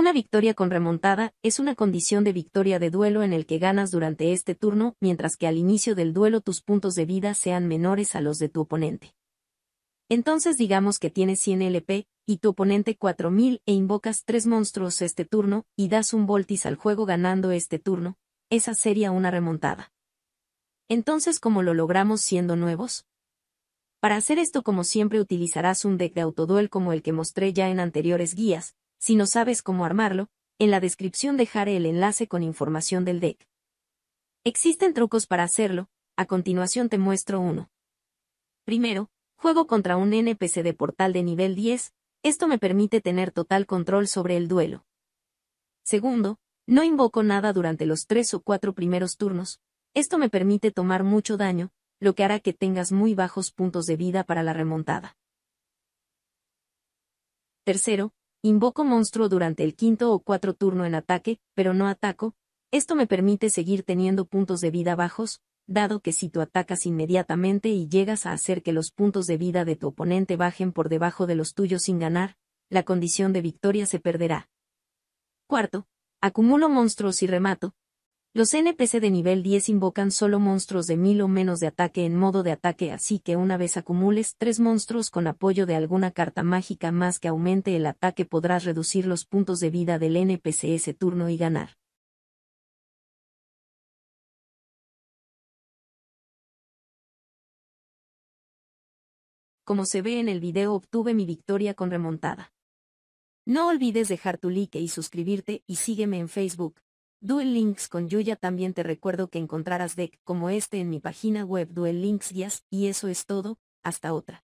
Una victoria con remontada es una condición de victoria de duelo en el que ganas durante este turno, mientras que al inicio del duelo tus puntos de vida sean menores a los de tu oponente. Entonces digamos que tienes 100 LP, y tu oponente 4000 e invocas 3 monstruos este turno, y das un voltis al juego ganando este turno, esa sería una remontada. Entonces, ¿cómo lo logramos siendo nuevos? Para hacer esto como siempre utilizarás un deck de autoduel como el que mostré ya en anteriores guías, si no sabes cómo armarlo, en la descripción dejaré el enlace con información del deck. Existen trucos para hacerlo, a continuación te muestro uno. Primero, juego contra un NPC de portal de nivel 10, esto me permite tener total control sobre el duelo. Segundo, no invoco nada durante los tres o cuatro primeros turnos, esto me permite tomar mucho daño, lo que hará que tengas muy bajos puntos de vida para la remontada. Tercero, Invoco monstruo durante el quinto o cuatro turno en ataque, pero no ataco, esto me permite seguir teniendo puntos de vida bajos, dado que si tú atacas inmediatamente y llegas a hacer que los puntos de vida de tu oponente bajen por debajo de los tuyos sin ganar, la condición de victoria se perderá. Cuarto, acumulo monstruos y remato, los NPC de nivel 10 invocan solo monstruos de 1000 o menos de ataque en modo de ataque así que una vez acumules 3 monstruos con apoyo de alguna carta mágica más que aumente el ataque podrás reducir los puntos de vida del NPC ese turno y ganar. Como se ve en el video obtuve mi victoria con remontada. No olvides dejar tu like y suscribirte y sígueme en Facebook, Duel Links con Yuya también te recuerdo que encontrarás deck como este en mi página web Duel Links Guías, y eso es todo, hasta otra.